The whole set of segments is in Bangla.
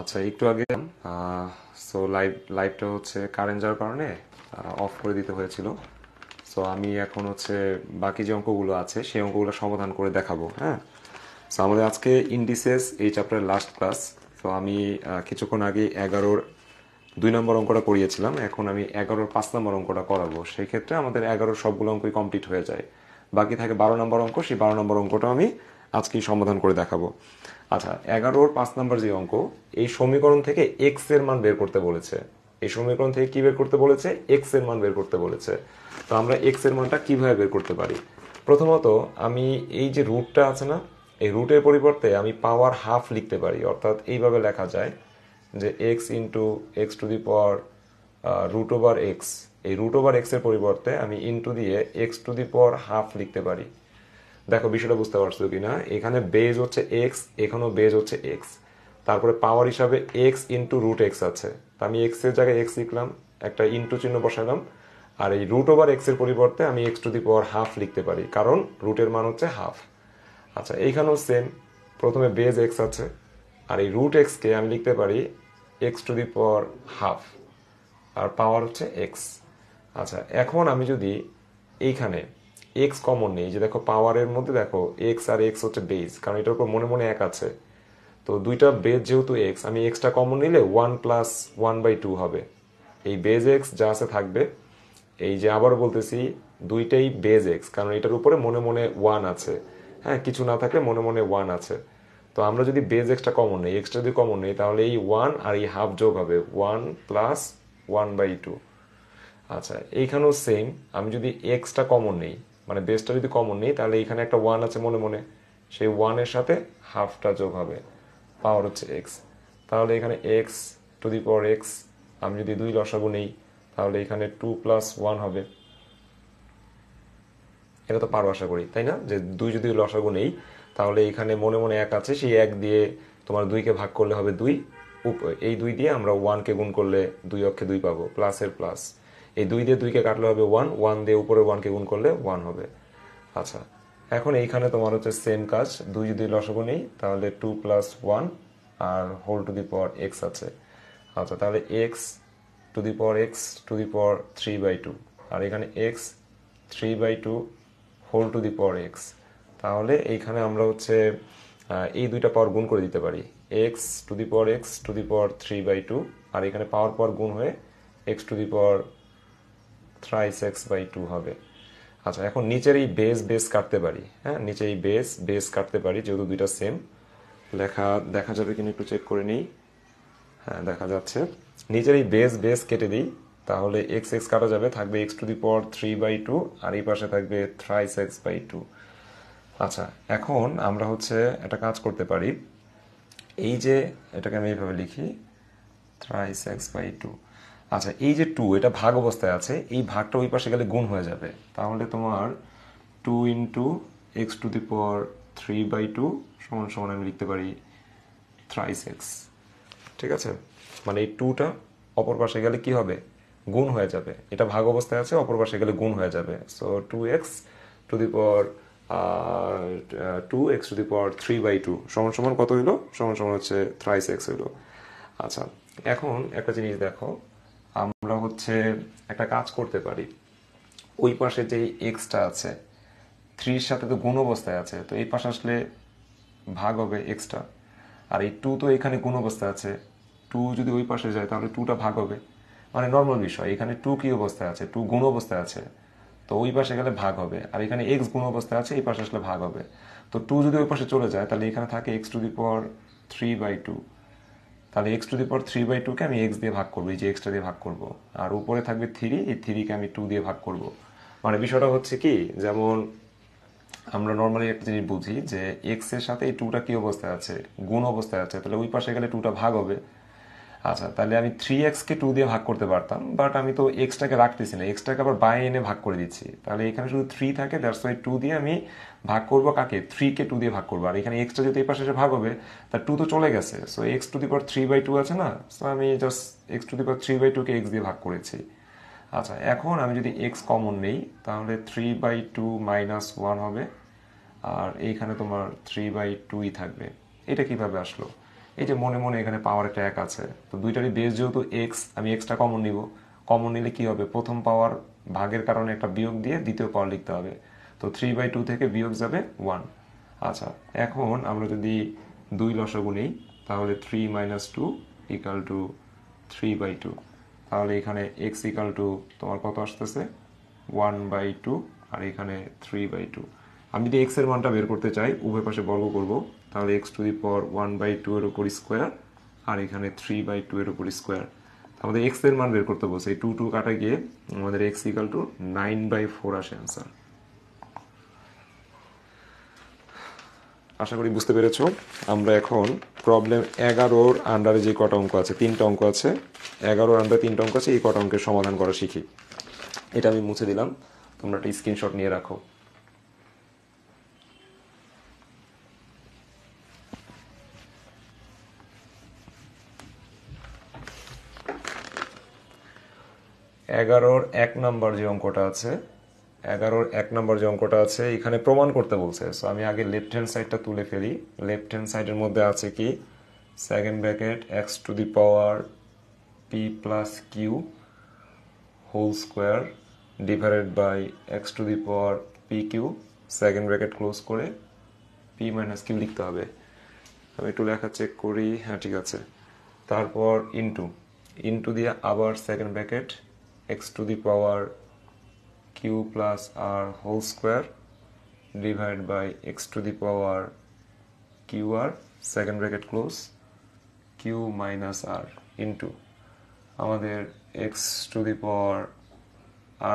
আচ্ছা একটু আগে সো লাইভ লাইভটা হচ্ছে কারেন্ট যাওয়ার কারণে অফ করে দিতে হয়েছিল সো আমি এখন হচ্ছে বাকি যে অঙ্কগুলো আছে সেই অঙ্কগুলো সমাধান করে দেখাবো হ্যাঁ সো আমাদের আজকে ইন্ডিসেস এই চ্যাপ্টারের লাস্ট ক্লাস তো আমি কিছুক্ষণ আগে এগারোর দুই নম্বর অঙ্কটা করিয়েছিলাম এখন আমি এগারোর পাঁচ নম্বর অঙ্কটা করাবো সেই ক্ষেত্রে আমাদের এগারোর সবগুলো অঙ্কই কমপ্লিট হয়ে যায় বাকি থাকে বারো নম্বর অঙ্ক সেই বারো নম্বর অঙ্কটা আমি আজকেই সমাধান করে দেখাবো আচ্ছা এগারোর পাঁচ নাম্বার যে অঙ্ক এই সমীকরণ থেকে এক্স এর মান বের করতে বলেছে এই সমীকরণ থেকে কি বের করতে বলেছে এক্স এর মান বের করতে বলেছে তো আমরা এক্স এর মানটা কিভাবে বের করতে পারি প্রথমত আমি এই যে রুটটা আছে না এই রুটের পরিবর্তে আমি পাওয়ার হাফ লিখতে পারি অর্থাৎ এইভাবে লেখা যায় যে x into x to the power root over x এই রুট ওভার এক্সের পরিবর্তে আমি ইন্টু দিয়ে x to the power half লিখতে পারি দেখো বিষয়টা বুঝতে পারছো কি না এখানে বেজ হচ্ছে এক্স এখানেও বেজ হচ্ছে এক্স তারপরে পাওয়ার হিসাবে এক্স ইন্টু রুট এক্স আছে তা আমি এক্সের জায়গায় এক্স লিখলাম একটা ইন্টু চিহ্ন বসালাম আর এই রুট ওভার এক্সের পরিবর্তে আমি x to the power half লিখতে পারি কারণ রুটের মান হচ্ছে হাফ আচ্ছা এইখানেও সেম প্রথমে বেজ এক্স আছে আর এই রুট এক্সকে আমি লিখতে পারি x to the power half আর পাওয়ার হচ্ছে এক্স আচ্ছা এখন আমি যদি এইখানে এক্স কমন নেই যে দেখো পাওয়ারের মধ্যে দেখো এক্স আর এক্স হচ্ছে বেস কারণ এটার উপর মনে মনে এক আছে তো দুইটা বেস যেহেতু এক্স আমি এক্সটা কমন নিলে one plus one by two হবে এই বেজ এক্স যা আছে থাকবে এই যে আবার বলতেছি দুইটাই বেজ এক্স কারণ এটার উপরে মনে মনে ওয়ান আছে হ্যাঁ কিছু না থাকলে মনে মনে ওয়ান আছে তো আমরা যদি বেজ এক্সটা কমন নেই এক্সটা যদি কমন নেই তাহলে এই ওয়ান আর এই হাফ যোগ হবে one plus one by two আচ্ছা এইখানেও সেম আমি যদি এক্সটা কমন নেই মানে বেসটা যদি কমন নেই তাহলে এখানে একটা ওয়ান আছে মনে মনে সেই ওয়ানের সাথে হাফটা যোগ হবে পাওয়ার হচ্ছে এক্স তাহলে এখানে x to the power x আমি যদি দুই লসাগু নেই তাহলে এখানে টু প্লাস ওয়ান হবে এটা তো পারো আশা করি তাই না যে দুই যদি লসাগু নেই তাহলে এখানে মনে মনে এক আছে সেই এক দিয়ে তোমার দুইকে ভাগ করলে হবে দুই এই দুই দিয়ে আমরা ওয়ানকে গুণ করলে দুই অক্ষে দুই পাবো প্লাসের প্লাস এই দুই দিয়ে দুইকে কাটলে হবে ওয়ান ওয়ান দিয়ে উপরে ওয়ানকে গুণ করলে ওয়ান হবে আচ্ছা এখন এইখানে তোমার হচ্ছে সেম কাজ দুই যদি লসব নেই তাহলে টু প্লাস ওয়ান আর whole to the power x আছে আচ্ছা তাহলে x to the power x to the power three by two আর এখানে x three by two whole to the power x তাহলে এইখানে আমরা হচ্ছে এই দুইটা পাওয়ার গুণ করে দিতে পারি x to the power x to the power three by two আর এখানে পাওয়ার পাওয়ার গুণ হয়ে x to the power thrice x by two হবে আচ্ছা এখন নিচের এই বেস বেস কাটতে পারি হ্যাঁ নিচে এই বেস বেস কাটতে পারি যেহেতু দুইটা সেম লেখা দেখা যাবে কিনা একটু চেক করে নিই হ্যাঁ দেখা যাচ্ছে নিচের এই বেস বেস কেটে দিই তাহলে এক্স এক্স কাটা যাবে থাকবে x to the power three by two আর এই পাশে থাকবে থ্রাইস এক্স বাই টু আচ্ছা এখন আমরা হচ্ছে একটা কাজ করতে পারি এই যে এটাকে আমি এইভাবে লিখি থ্রাইস এক্স বাই টু আচ্ছা এই যে টু এটা ভাগ অবস্থায় আছে এই ভাগটা ওই পাশে গেলে গুণ হয়ে যাবে তাহলে তোমার two into x to the power three by two সমান সমান আমি লিখতে পারি থ্রাইস এক্স ঠিক আছে মানে এই টুটা অপর পাশে গেলে কি হবে গুণ হয়ে যাবে এটা ভাগ অবস্থায় আছে অপর পাশে গেলে গুণ হয়ে যাবে so two x to the power two x to the power three by two সমান সমান কত হইলো সমান সমান হচ্ছে থ্রাইস এক্স হইলো আচ্ছা এখন একটা জিনিস দেখো আমরা হচ্ছে একটা কাজ করতে পারি ওই পাশে যে এক্সটা আছে থ্রির সাথে তো গুণ অবস্থায় আছে তো এই পাশে আসলে ভাগ হবে এক্সটা আর এই টু তো এখানে গুণ অবস্থায় আছে টু যদি ওই পাশে যায় তাহলে টুটা ভাগ হবে মানে নর্মাল বিষয় এখানে টু কি অবস্থায় আছে টু গুণ অবস্থায় আছে তো ওই পাশে গেলে ভাগ হবে আর এখানে এক্স গুণ অবস্থায় আছে এই পাশে আসলে ভাগ হবে তো টু যদি ওই পাশে চলে যায় তাহলে এখানে থাকে x to the power three by two তাহলে x to the power three by টুকে আমি এক্স দিয়ে ভাগ করবো এই যে এক্সটা দিয়ে ভাগ করবো আর উপরে থাকবে থ্রি এই থ্রিকে আমি টু দিয়ে ভাগ করব মানে বিষয়টা হচ্ছে কি যেমন আমরা নর্মালি একটা জিনিস বুঝি যে এক্সের সাথে এই টুটা কী অবস্থায় আছে গুণ অবস্থায় আছে তাহলে ওই পাশে গেলে টুটা ভাগ হবে আচ্ছা তাহলে আমি থ্রি এক্সকে টু দিয়ে ভাগ করতে পারতাম বাট আমি তো এক্সটাকে রাখতেছি না এক্সটাকে আবার বাই এনে ভাগ করে দিচ্ছি তাহলে এখানে শুধু থ্রি থাকে দ্যাটস ওয়াই টু দিয়ে আমি ভাগ করবো কাকে থ্রিকে টু দিয়ে ভাগ করবো আর এখানে এক্সটা যদি এই পাশে ভাগ হবে তা টু তো চলে গেছে so x to the power three by two আছে না সো আমি just x to the power three by টুকে এক্স দিয়ে ভাগ করেছি আচ্ছা এখন আমি যদি এক্স কমন নেই তাহলে three by two minus one হবে আর এইখানে তোমার থ্রি বাই টুই থাকবে এটা কিভাবে আসলো এই যে মনে মনে এখানে পাওয়ার একটা এক আছে তো দুইটারই বেস যেহেতু এক্স আমি এক্সটা কমন নিব কমন নিলে কি হবে প্রথম পাওয়ার ভাগের কারণে একটা বিয়োগ দিয়ে দ্বিতীয় পাওয়ার লিখতে হবে তো থ্রি বাই টু থেকে বিয়োগ যাবে ওয়ান আচ্ছা এখন আমরা যদি দুই লসগু নিই তাহলে three minus two equal two three by two তাহলে এখানে এক্স ইকাল টু তোমার কত আসতেছে ওয়ান বাই টু আর এখানে থ্রি বাই টু আমি যদি এক্সের মানটা বের করতে চাই উভয় পাশে বর্গ করবো তাহলে x to the power one by two এর ওপর স্কোয়ার আর এখানে থ্রি বাই টু এর ওপর স্কোয়ার আমাদের এক্স এর মান বের করতে বলছে এই টু টু কাটা গিয়ে আমাদের x equal to nine by four আসে অ্যান্সার আশা করি বুঝতে পেরেছ আমরা এখন প্রবলেম এগারোর আন্ডারে যে কটা অঙ্ক আছে তিনটা অঙ্ক আছে এগারোর আন্ডারে তিনটা অঙ্ক আছে এই কটা অঙ্কের সমাধান করা শিখি এটা আমি মুছে দিলাম তোমরা একটা স্ক্রিনশট নিয়ে রাখো এগারোর এক নম্বর যে অঙ্কটা আছে এগারোর এক নম্বর যে অঙ্কটা আছে এখানে প্রমাণ করতে বলছে সো আমি আগে লেফট হ্যান্ড সাইডটা তুলে ফেলি লেফট হ্যান্ড সাইডের মধ্যে আছে কি second bracket x to the power P plus q whole square divided by x to the power p q second bracket close করে পি মাইনাস কিউ লিখতে হবে আমি একটু লেখা চেক করি হ্যাঁ ঠিক আছে তারপর ইনটু ইনটু দিয়ে আবার second bracket x to the power q plus r whole square divided by x to the power qr second bracket close q minus r into আমাদের x to the power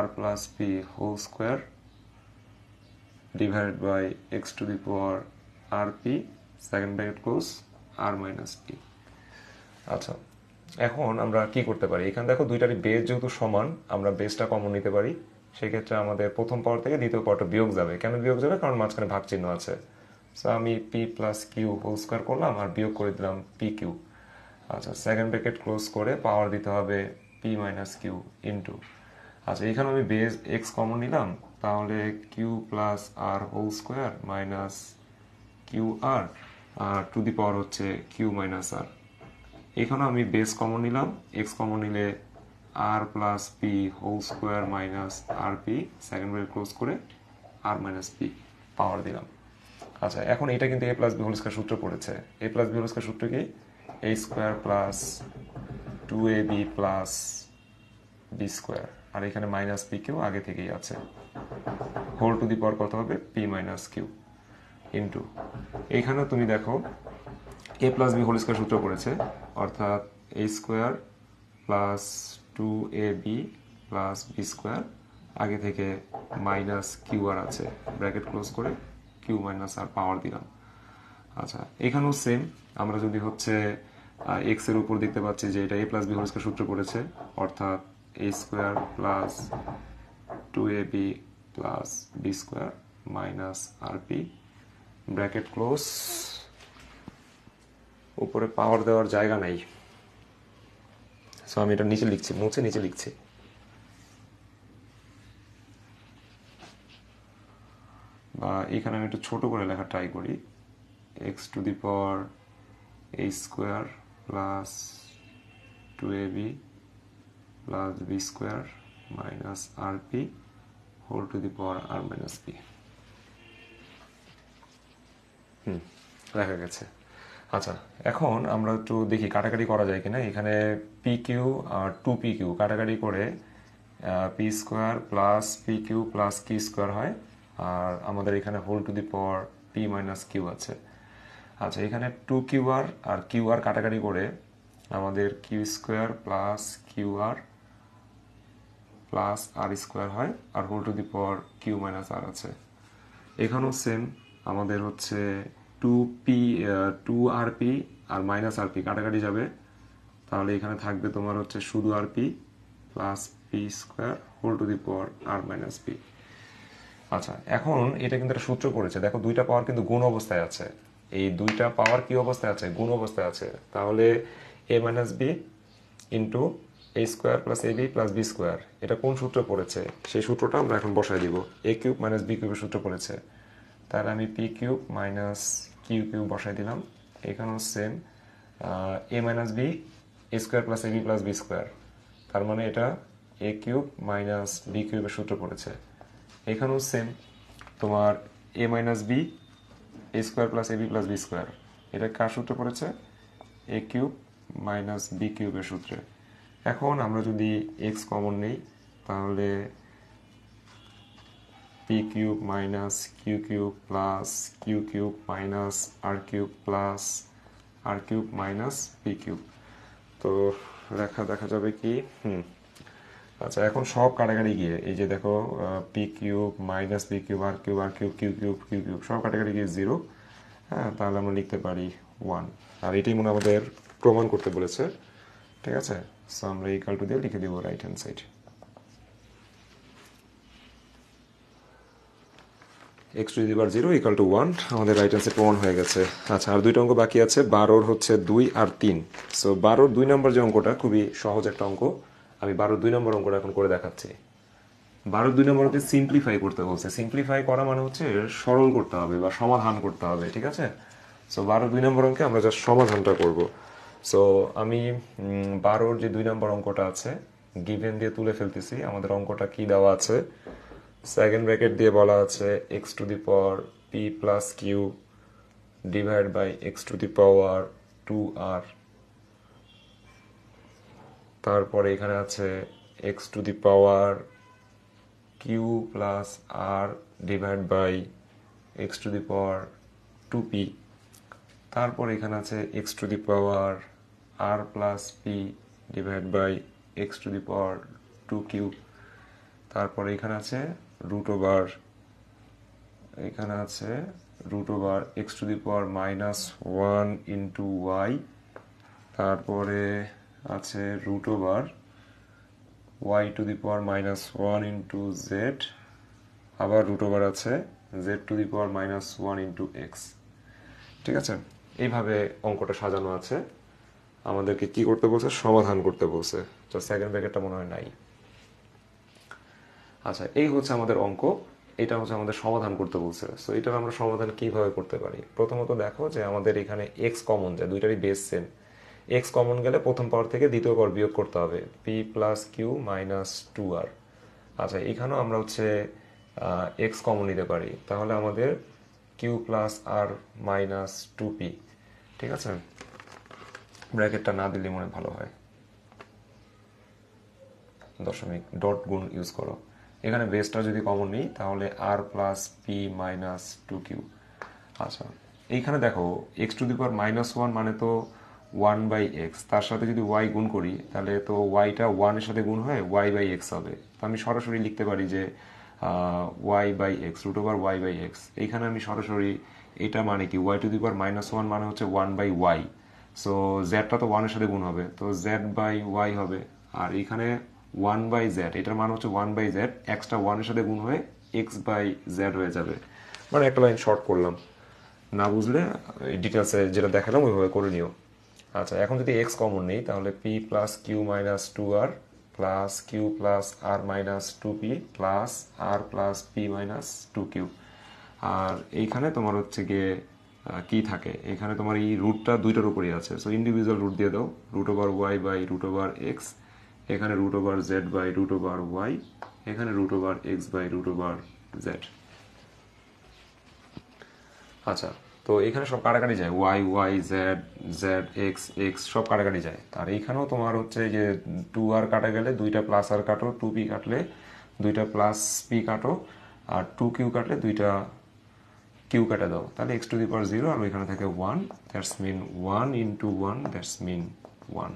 r plus p whole square divided by x to the power r p second bracket close r minus p আচ্ছা এখন আমরা কি করতে পারি এখানে দেখো দুইটারই বেস যেহেতু সমান আমরা বেসটা কমন নিতে পারি সেক্ষেত্রে আমাদের প্রথম পাওয়ার থেকে দ্বিতীয় পাওয়ারটা বিয়োগ যাবে কেন বিয়োগ যাবে কারণ মাঝখানে ভাগ চিহ্ন আছে সো আমি p plus q whole square করলাম আর বিয়োগ করে দিলাম পি কিউ আচ্ছা সেকেন্ড ব্র্যাকেট ক্লোজ করে পাওয়ার দিতে হবে পি মাইনাস কিউ ইন্টু আচ্ছা এখানে আমি বেস এক্স কমন নিলাম তাহলে q plus r whole square minus Q R r to the power হচ্ছে কিউ মাইনাস আর এখানে আমি বেস কমন নিলাম এক্স কমন নিলে r plus p whole square minus আর পি সেকেন্ড ব্রেক ক্লোজ করে আর মাইনাস পি পাওয়ার দিলাম আচ্ছা এখন এটা কিন্তু a plus B whole square সূত্র পড়েছে a plus B whole square সূত্র কি a square plus two A B plus B square আর এখানে মাইনাস পি কিউ আগে থেকেই আছে হোল টু দি পাওয়ার কত হবে পি মাইনাস কিউ ইন্টু এইখানে তুমি দেখো A plus B whole square সূত্র পড়েছে অর্থাৎ A square plus two A B plus B square আগে থেকে মাইনাস কিউ আর আছে ব্র্যাকেট ক্লোজ করে কিউ মাইনাস আর পাওয়ার দিলাম আচ্ছা এখানেও সেম আমরা যদি হচ্ছে এক্স এর উপর দেখতে পাচ্ছি যে এটা এ প্লাস বি হোল সূত্র করেছে অর্থাৎ A square plus two A B plus B square minus R P bracket close উপরে পাওয়ার দেওয়ার জায়গা নাই সো আমি এটা নিচে লিখছি মুছে নিচে লিখছি বা এখানে আমি একটু ছোট করে লেখা ট্রাই করি X to the power A square plus two A B plus B square minus R P whole to the power R minus P hmm লেখা গেছে আচ্ছা এখন আমরা একটু দেখি কাটাকাটি করা যায় কিনা এখানে পি কিউ আর টু পি কিউ কাটাকাটি করে P square plus P Q plus Q square হয় আর আমাদের এখানে whole to the power P minus Q আছে আচ্ছা এখানে টু কিউ আর আর কিউ আর কাটাকাটি করে আমাদের Q square plus Q R plus R square হয় আর whole to the power Q minus R আছে এখানেও সেম আমাদের হচ্ছে টু পি টু আরপি আর মাইনাস আরপি কাটাকাটি যাবে তাহলে এখানে থাকবে তোমার হচ্ছে শুধু R P plus P square whole to the power R minus P আচ্ছা এখন এটা কিন্তু একটা সূত্র করেছে দেখো দুইটা পাওয়ার কিন্তু গুণ অবস্থায় আছে এই দুইটা পাওয়ার কি অবস্থায় আছে গুণ অবস্থায় আছে তাহলে A minus B into A square plus A B plus B square এটা কোন সূত্র পড়েছে সেই সূত্রটা আমরা এখন বসায় দিব এ কিউব মাইনাস বি কিউবের সূত্র পড়েছে তার আমি P cube minus Q cube বসাই দিলাম এখানেও same A minus B A square plus A B plus B square তার মানে এটা এ কিউব মাইনাস বি কিউবের সূত্র পড়েছে এখানেও সেম তোমার A minus B A square plus A B plus B square এটা কার সূত্র পড়েছে এ কিউব মাইনাস বি কিউবের সূত্রে এখন আমরা যদি এক্স কমন নেই তাহলে p cube minus q cube plus q cube minus r cube plus r cube minus p cube তো লেখা দেখা যাবে কি হুম আচ্ছা এখন সব কাটাকাটি গিয়ে এই যে দেখো P cube minus P cube R cube R cube Q cube Q cube সব কাটাকাটি গিয়ে জিরো হ্যাঁ তাহলে আমরা লিখতে পারি ওয়ান আর এটাই মনে আমাদের প্রমাণ করতে বলেছে ঠিক আছে সো আমরা এই কালটু দিয়ে লিখে দেবো right hand side X to the power zero equal to one আমাদের রাইট অ্যান্সার প্রমাণ হয়ে গেছে আচ্ছা আর দুইটা অঙ্ক বাকি আছে বারোর হচ্ছে দুই আর তিন সো বারোর দুই নম্বর যে অঙ্কটা খুবই সহজ একটা অঙ্ক আমি বারোর দুই নম্বর অঙ্কটা এখন করে দেখাচ্ছি বারোর দুই নম্বর হচ্ছে সিম্পলিফাই করতে বলছে সিম্পলিফাই করা মানে হচ্ছে সরল করতে হবে বা সমাধান করতে হবে ঠিক আছে সো বারো দুই নম্বর অঙ্কে আমরা যা সমাধানটা করব সো আমি বারোর যে দুই নম্বর অঙ্কটা আছে গিভেন দিয়ে তুলে ফেলতেছি আমাদের অঙ্কটা কি দেওয়া আছে সেকেন্ড ব্র্যাকেট দিয়ে বলা আছে X to the power P plus Q divide by x to the power two R তারপরে এখানে আছে X to the power Q plus R divide by x to the power two P তারপর এখানে আছে X to the power R plus P divide by x to the power two Q তারপর এখানে আছে রুট ওভার এখানে আছে root over X to the power minus one into Y তারপরে আছে root over Y to the power minus one into Z আবার রুট ওভার আছে Z to the power minus one into X ঠিক আছে এইভাবে অঙ্কটা সাজানো আছে আমাদেরকে কি করতে বলছে সমাধান করতে বলছে তো সেকেন্ড ব্র্যাকেটটা মনে হয় নাই আচ্ছা এই হচ্ছে আমাদের অঙ্ক এটা হচ্ছে আমাদের সমাধান করতে বলছে সো এটার আমরা সমাধান কিভাবে করতে পারি প্রথমত দেখো যে আমাদের এখানে এক্স কমন যায় দুইটারই বেস সেম এক্স কমন গেলে প্রথম পাওয়ার থেকে দ্বিতীয় পাওয়ার বিয়োগ করতে হবে P plus Q minus two R আচ্ছা এখানেও আমরা হচ্ছে এক্স কমন নিতে পারি তাহলে আমাদের Q plus R minus two P ঠিক আছে ব্র্যাকেটটা না দিলে মনে ভালো হয় দশমিক ডট গুণ ইউজ করো এখানে বেসটা যদি কমন নিই তাহলে R plus P minus two Q আচ্ছা এইখানে দেখো X to the power minus one মানে তো ওয়ান বাই এক্স তার সাথে যদি ওয়াই গুণ করি তাহলে তো ওয়াইটা ওয়ানের সাথে গুণ হয় ওয়াই বাই এক্স হবে তো আমি সরাসরি লিখতে পারি যে Y by X root over Y by X এইখানে আমি সরাসরি এটা মানে কি Y to the power minus one মানে হচ্ছে ওয়ান বাই ওয়াই সো জেডটা তো ওয়ানের সাথে গুণ হবে তো জেড বাই ওয়াই হবে আর এইখানে ওয়ান বাই জ্যাড এটার মান হচ্ছে ওয়ান বাই জ্যাড এক্সটা ওয়ানের সাথে গুণ হয়ে এক্স বাই জ্যাড হয়ে যাবে মানে একটা লাইন শর্ট করলাম না বুঝলে ডিটেলসে যেটা দেখালাম ওইভাবে করে নিও আচ্ছা এখন যদি এক্স কমন নেই তাহলে P plus Q minus two R plus Q plus R minus two P plus R plus P minus two Q আর এইখানে তোমার হচ্ছে গিয়ে কি থাকে এখানে তোমার এই রুটটা দুইটার উপরেই আছে সো ইন্ডিভিজুয়াল রুট দিয়ে দাও root over Y by root over X এখানে root over Z by root over Y এখানে root over X by root over Z আচ্ছা তো এখানে সব কাটাকাটি যায় Y Y Z Z X X সব কাটাকাটি যায় আর এইখানেও তোমার হচ্ছে যে টু আর কাটা গেলে দুইটা প্লাস আর কাটো টু পি কাটলে দুইটা প্লাস পি কাটো আর টু কিউ কাটলে দুইটা কিউ কাটা দাও তাহলে x to the power zero আর ওইখানে থাকে one that's mean one into one that's mean one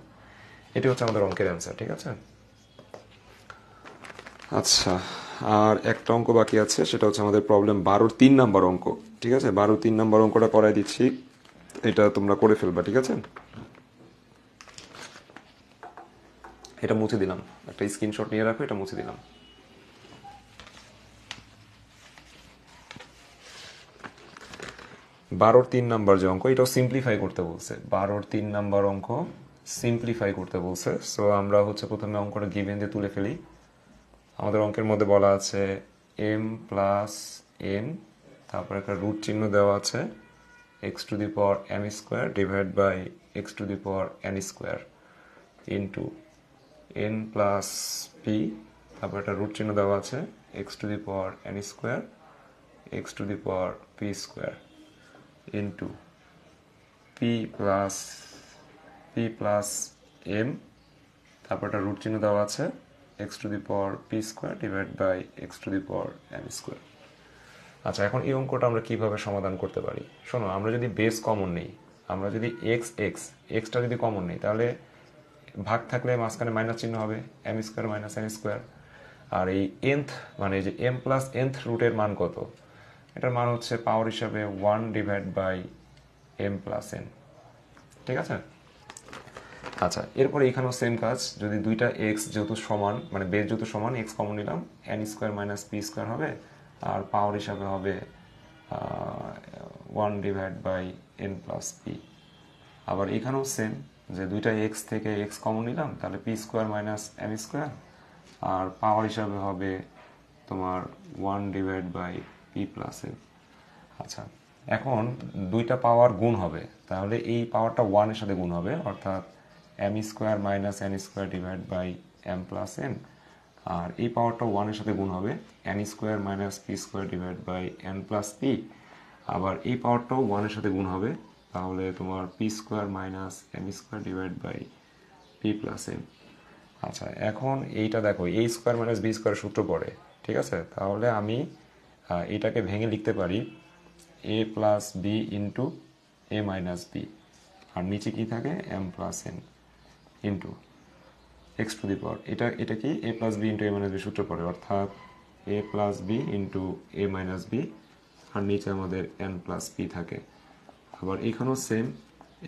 এটি হচ্ছে আমাদের অঙ্কের অ্যান্সার ঠিক আছে আচ্ছা আর একটা অঙ্ক বাকি আছে সেটা হচ্ছে আমাদের প্রবলেম বারোর তিন নাম্বার অঙ্ক ঠিক আছে বারো তিন নাম্বার অঙ্কটা করাই দিচ্ছি এটা তোমরা করে ফেলবা ঠিক আছে এটা মুছে দিলাম একটা স্ক্রিনশট নিয়ে রাখো এটা মুছে দিলাম বারোর তিন নাম্বার যে অঙ্ক এটাও সিম্পলিফাই করতে বলছে বারোর তিন নাম্বার অঙ্ক সিম্পলিফাই করতে বলছে সো আমরা হচ্ছে প্রথমে অঙ্কটা গিভেন দিয়ে তুলে ফেলি আমাদের অঙ্কের মধ্যে বলা আছে এম প্লাস এন তারপর একটা রুট চিহ্ন দেওয়া আছে X to the power M square divide by x to the power N square into N plus P তারপর একটা রুট চিহ্ন দেওয়া আছে X to the power N square X to the power P square into P plus P plus M তারপর একটা রুট চিহ্ন দেওয়া আছে X to the power P square divide by x to the power M square আচ্ছা এখন এই অঙ্কটা আমরা কীভাবে সমাধান করতে পারি শোনো আমরা যদি বেস কমন নেই আমরা যদি এক্স এক্স এক্সটা যদি কমন নেই তাহলে ভাগ থাকলে মাঝখানে মাইনাস চিহ্ন হবে M square minus M square আর এই এনথ মানে যে এম প্লাস এনথ রুটের মান কত এটার মান হচ্ছে পাওয়ার হিসাবে one divide by M plus N ঠিক আছে আচ্ছা এরপরে এখানেও সেম কাজ যদি দুইটা এক্স যেহেতু সমান মানে বেস যেহেতু সমান এক্স কমন নিলাম N square minus P square হবে আর পাওয়ার হিসাবে হবে one divide by N plus P আবার এখানেও সেম যে দুইটা এক্স থেকে এক্স কমন নিলাম তাহলে P square minus N square আর পাওয়ার হিসাবে হবে তোমার one divide by P plus N আচ্ছা এখন দুইটা পাওয়ার গুণ হবে তাহলে এই পাওয়ারটা ওয়ানের সাথে গুণ হবে অর্থাৎ M square minus N square divide by M plus N আর এই পাওয়ারটা ওয়ানের সাথে গুণ হবে N square minus P square divide by N plus P আবার এই পাওয়ারটাও ওয়ানের সাথে গুণ হবে তাহলে তোমার P square minus M square divide by P plus N আচ্ছা এখন এইটা দেখো A square minus B square সূত্র পড়ে ঠিক আছে তাহলে আমি এটাকে ভেঙে লিখতে পারি A plus B into A minus B আর নিচে কী থাকে M plus N into x to the power এটা এটা কি A plus B into A minus B সূত্র পড়ে অর্থাৎ A plus B into A minus B আর নিচে আমাদের এন প্লাস বি থাকে আবার এখানেও same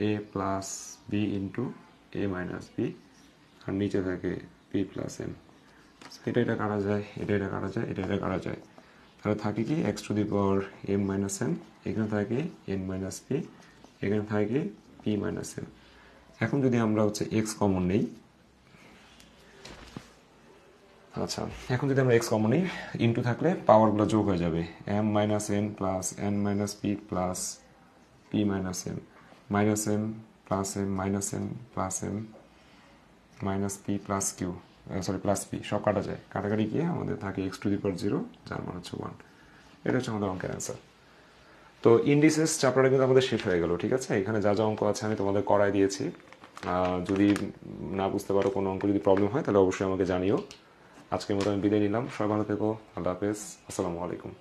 A plus B into A minus B আর নিচে থাকে বি প্লাস এম এটা এটা কাটা যায় এটা এটা কাটা যায় এটা এটা কাটা যায় তাহলে থাকে কি X to the power M minus M এখানে থাকে এন মাইনাস পি এখানে থাকে পি মাইনাস এম এখন যদি আমরা হচ্ছে এক্স কমন নেই আচ্ছা এখন যদি আমরা এক্স কমন নিই ইন্টু থাকলে পাওয়ারগুলো যোগ হয়ে যাবে M minus N plus N minus P plus P minus M minus M plus M minus M plus M minus P plus Q sorry plus P সব কাটা যায় কাটাকাটি গিয়ে আমাদের থাকে x to the power zero যার মানে হচ্ছে ওয়ান এটা হচ্ছে আমাদের অঙ্কের অ্যান্সার তো ইন্ডিসেস চ্যাপ্টারটা কিন্তু আমাদের শেষ হয়ে গেল ঠিক আছে এখানে যা যা অঙ্ক আছে আমি তোমাদের করাই দিয়েছি যদি না বুঝতে পারো কোনো অঙ্ক যদি প্রবলেম হয় তাহলে অবশ্যই আমাকে জানিও আজকের মতো আমি বিদায় নিলাম সবাই ভালো থেকো আল্লাহ হাফেজ আসসালামু আলাইকুম